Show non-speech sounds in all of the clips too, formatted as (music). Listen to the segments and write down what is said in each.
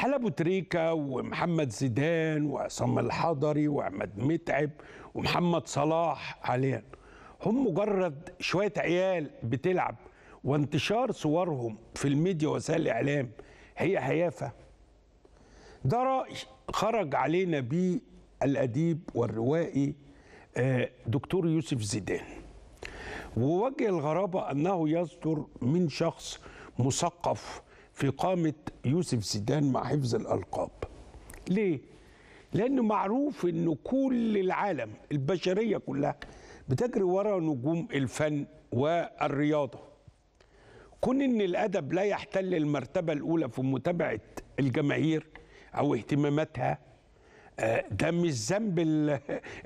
حلا بوتريكا ومحمد زيدان وعصام الحضري وعماد متعب ومحمد صلاح حاليا هم مجرد شويه عيال بتلعب وانتشار صورهم في الميديا وسائل الاعلام هي هيافه ده راي خرج علينا بيه الاديب والروائي آه، دكتور يوسف زيدان ووجه الغرابه انه يصدر من شخص مثقف في قامة يوسف زيدان مع حفظ الألقاب ليه؟ لأنه معروف أن كل العالم البشرية كلها بتجري ورا نجوم الفن والرياضة كون أن الأدب لا يحتل المرتبة الأولى في متابعة الجماهير أو اهتماماتها آه، ده مش ذنب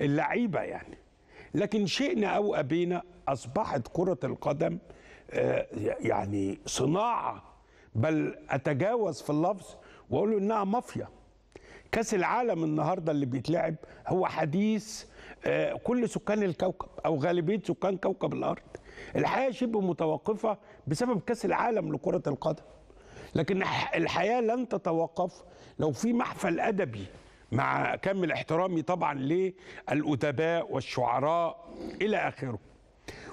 اللعيبة يعني لكن شئنا أو أبينا أصبحت كرة القدم آه، يعني صناعة بل اتجاوز في اللفظ واقول له انها مافيا كاس العالم النهارده اللي بيتلعب هو حديث آه، كل سكان الكوكب او غالبيه سكان كوكب الارض الحياه شبه متوقفه بسبب كاس العالم لكره القدم لكن الحياه لن تتوقف لو في محفل ادبي مع كامل احترامي طبعا للادباء والشعراء الى اخره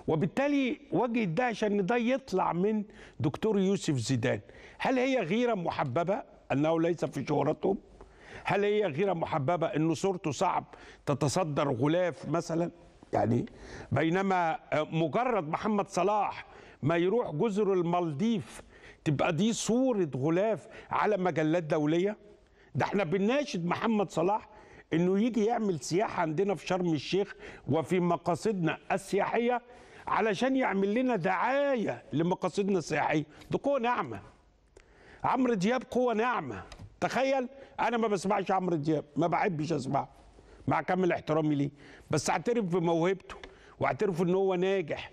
وبالتالي وجه الدهشه ان ده يطلع من دكتور يوسف زيدان هل هي غيرة محببة أنه ليس في شهرتهم هل هي غيرة محببة انه صورته صعب تتصدر غلاف مثلا يعني بينما آه، مجرد محمد صلاح ما يروح جزر المالديف تبقى دي صورة غلاف على مجلات دولية ده احنا بنناشد محمد صلاح انه يجي يعمل سياحه عندنا في شرم الشيخ وفي مقاصدنا السياحيه علشان يعمل لنا دعايه لمقاصدنا السياحيه دي قوه ناعمه عمرو دياب قوه ناعمه تخيل انا ما بسمعش عمرو دياب ما بحبش اسمعه مع كامل احترامي ليه بس اعترف بموهبته واعترف ان هو ناجح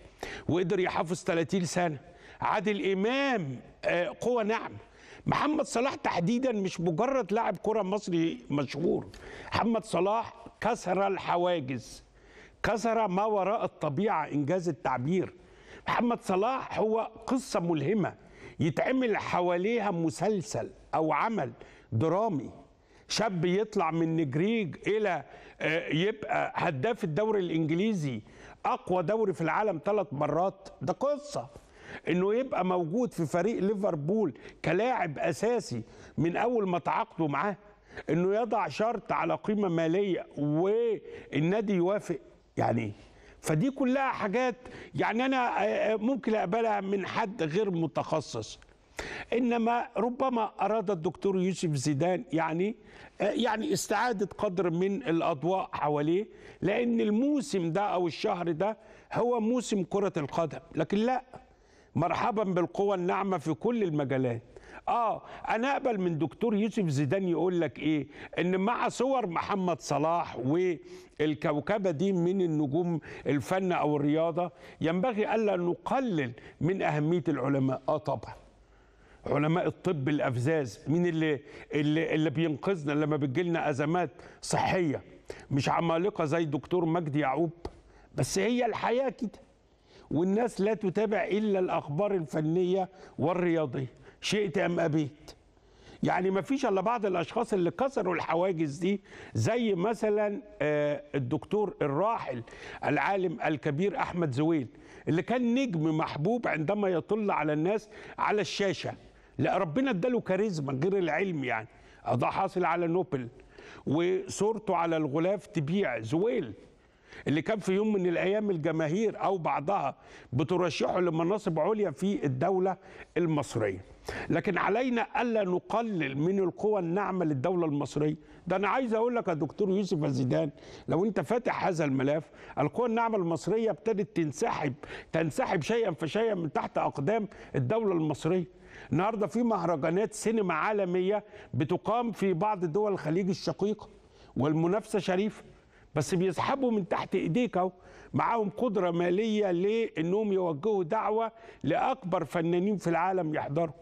وقدر يحافظ 30 سنه عادل امام آه، قوه ناعمه محمد صلاح تحديدا مش مجرد لاعب كره مصري مشهور محمد صلاح كسر الحواجز كسر ما وراء الطبيعة إنجاز التعبير محمد صلاح هو قصة ملهمة يتعمل حواليها مسلسل أو عمل درامي شاب يطلع من نجريج إلى آه، يبقى هداف الدوري الإنجليزي أقوى دوري في العالم ثلاث مرات ده قصة انه يبقى موجود في فريق ليفربول كلاعب اساسي من اول ما تعاقدوا معاه انه يضع شرط على قيمه ماليه والنادي يوافق يعني ايه فدي كلها حاجات يعني انا آه، آه، ممكن اقبلها من حد غير متخصص انما ربما اراد الدكتور يوسف زيدان يعني آه، يعني استعاده قدر من الاضواء حواليه لان الموسم ده او الشهر ده هو موسم كره القدم لكن لا مرحبا بالقوى الناعمه في كل المجالات اه انا اقبل من دكتور يوسف زيدان يقول لك ايه ان مع صور محمد صلاح والكوكبه دي من النجوم الفن او الرياضه ينبغي الا نقلل من اهميه العلماء اه طبعا علماء الطب الافزاز مين اللي اللي, اللي بينقذنا لما بتجيلنا ازمات صحيه مش عمالقه زي دكتور مجدي يعقوب بس هي الحياه كده والناس لا تتابع الا الاخبار الفنيه والرياضيه شئت أم أبيت يعني ما فيش الا بعض الاشخاص اللي كسروا الحواجز دي زي مثلا آه، الدكتور الراحل العالم الكبير احمد زويل اللي كان نجم محبوب عندما يطل على الناس على الشاشه لا ربنا اداله كاريزما غير العلم يعني ده حاصل على نوبل وصورته على الغلاف تبيع زويل اللي كان في يوم من الايام الجماهير او بعضها بترشحه لمناصب عليا في الدوله المصريه لكن علينا الا نقلل من القوى الناعمه للدوله المصريه ده انا عايز اقول لك يا دكتور يوسف الزيدان لو انت فاتح هذا الملف القوى الناعمه المصريه ابتدت تنسحب تنسحب شيئا فشيئا من تحت اقدام الدوله المصريه النهارده في مهرجانات سينما عالميه بتقام في بعض دول الخليج الشقيقه والمنافسه شريفه بس بيسحبوا من تحت ايديك اهو معاهم قدره ماليه لانهم يوجهوا دعوه لاكبر فنانين في العالم يحضروا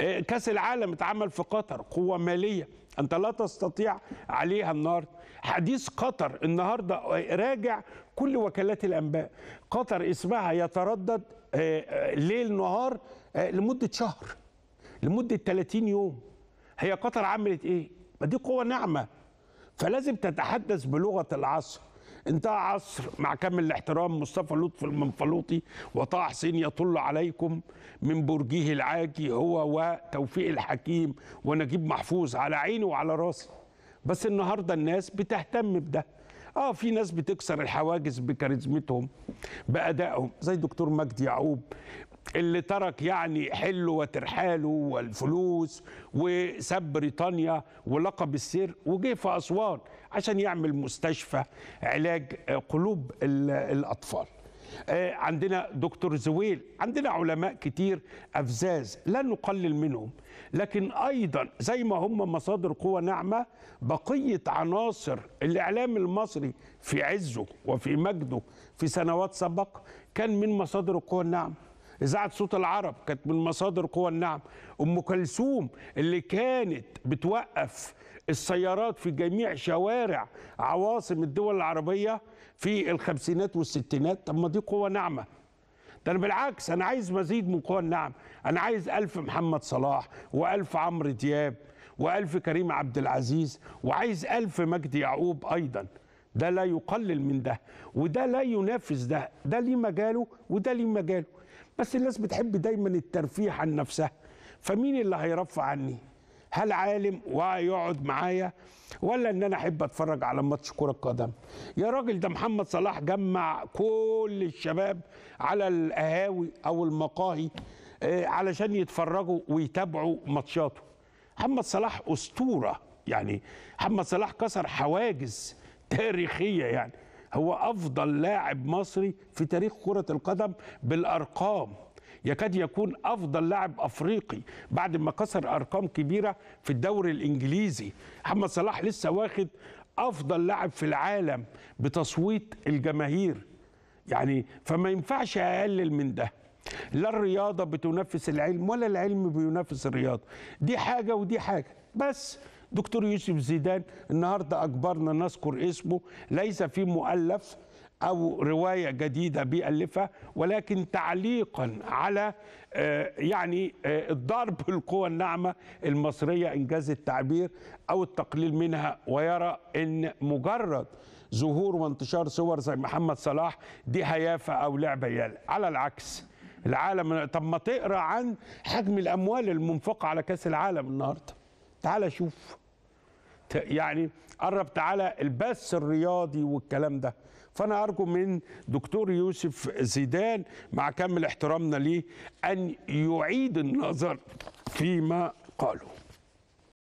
آه، كاس العالم اتعمل في قطر قوه ماليه انت لا تستطيع عليها النهارده حديث قطر النهارده آه، راجع كل وكالات الانباء قطر اسمها يتردد آه، ليل نهار لمده شهر لمده 30 يوم هي قطر عملت ايه ما دي قوه ناعمه فلازم تتحدث بلغه العصر انتهى عصر مع كامل الاحترام مصطفى لطفي المنفلوطي وطه حسين يطل عليكم من برجه العاجي هو وتوفيق الحكيم ونجيب محفوظ على عيني وعلى راسي بس النهارده الناس بتهتم بده اه في ناس بتكسر الحواجز بكاريزمتهم بادائهم زي دكتور مجدي يعقوب اللي ترك يعني حله وترحاله والفلوس وساب بريطانيا ولقب السير وجه في أسوان عشان يعمل مستشفى علاج قلوب الأطفال آه، عندنا دكتور زويل عندنا علماء كتير أفزاز لا نقلل منهم لكن أيضا زي ما هم مصادر قوة ناعمة بقية عناصر الإعلام المصري في عزه وفي مجده في سنوات سبق كان من مصادر القوة الناعمة اذاعه صوت العرب كانت من مصادر قوى النعم ام كلثوم اللي كانت بتوقف السيارات في جميع شوارع عواصم الدول العربيه في الخمسينات والستينات طب ما دي قوه ناعمه ده انا بالعكس انا عايز مزيد من قوى النعم انا عايز ألف محمد صلاح وألف عمرو دياب وألف كريم عبد العزيز وعايز ألف مجدي يعقوب أيضا ده لا يقلل من ده وده لا ينافس ده ده ليه مجاله وده ليه مجاله بس الناس بتحب دايما الترفيه عن نفسها فمين اللي هيرفع عني هل عالم ويقعد معايا ولا ان انا احب اتفرج على ماتش كره قدم يا راجل ده محمد صلاح جمع كل الشباب على القهاوي او المقاهي آه، علشان يتفرجوا ويتابعوا ماتشاته محمد صلاح اسطوره يعني محمد صلاح كسر حواجز تاريخيه يعني هو افضل لاعب مصري في تاريخ كره القدم بالارقام يكاد يكون افضل لاعب افريقي بعد ما كسر ارقام كبيره في الدوري الانجليزي محمد صلاح لسه واخد افضل لاعب في العالم بتصويت الجماهير يعني فما ينفعش اقلل من ده لا الرياضه بتنافس العلم ولا العلم بينافس الرياضه دي حاجه ودي حاجه بس دكتور يوسف زيدان النهارده اجبرنا نذكر اسمه ليس في مؤلف او روايه جديده بيالفها ولكن تعليقا على آه، يعني آه، الضرب (laughs) القوى الناعمه المصريه انجاز التعبير او التقليل منها ويرى ان مجرد ظهور وانتشار صور زي محمد صلاح دي هيافه او لعبه يال على العكس العالم طب ما تقرا عن حجم الاموال المنفقه على كاس العالم النهارده تعال شوف يعني قربت على البث الرياضي والكلام ده فانا ارجو من دكتور يوسف زيدان مع كامل احترامنا ليه ان يعيد النظر فيما قاله